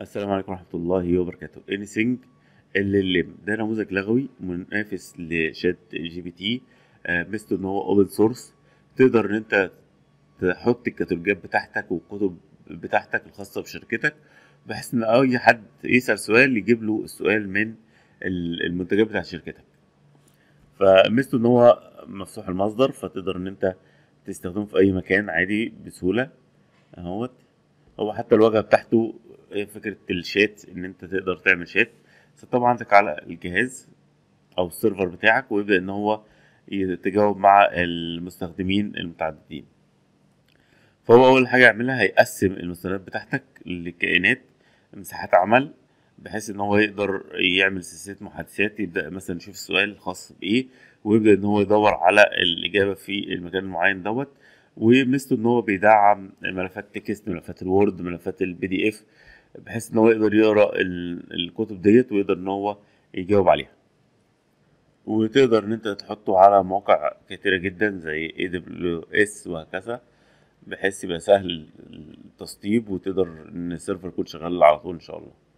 السلام عليكم ورحمه الله وبركاته انيسينج ام ده نموذج لغوي منافس لشات جي بي تي ميزته ان هو اوبن سورس تقدر ان انت تحط الكتالوجات بتاعتك والكتب بتاعتك الخاصه بشركتك بحيث ان اي حد يسال سؤال يجيب له السؤال من المنتجات بتاع شركتك فميزته ان هو مفتوح المصدر فتقدر ان انت تستخدمه في اي مكان عادي بسهوله اهوت هو حتى الواجهه بتاعته ايه فكره الشات ان انت تقدر تعمل شات فطبعا عندك على الجهاز او السيرفر بتاعك ويبدا ان هو يتجاوب مع المستخدمين المتعددين فهو اول حاجه يعملها هيقسم المستندات بتاعتك لكائنات مساحات عمل بحيث ان هو يقدر يعمل سلسله محادثات يبدا مثلا يشوف السؤال الخاص بايه ويبدا ان هو يدور على الاجابه في المكان المعين دوت ومثله ان هو بيدعم ملفات تكست ملفات الوورد ملفات البي دي اف بحيث ان هو يقدر يقرا الكتب ديت ويقدر ان هو يجاوب عليها وتقدر ان انت تحطه على مواقع كتيرة جدا زي اي دبليو اس وهكذا بحيث يبقى سهل التسطيب وتقدر ان السيرفر يكون شغال على طول ان شاء الله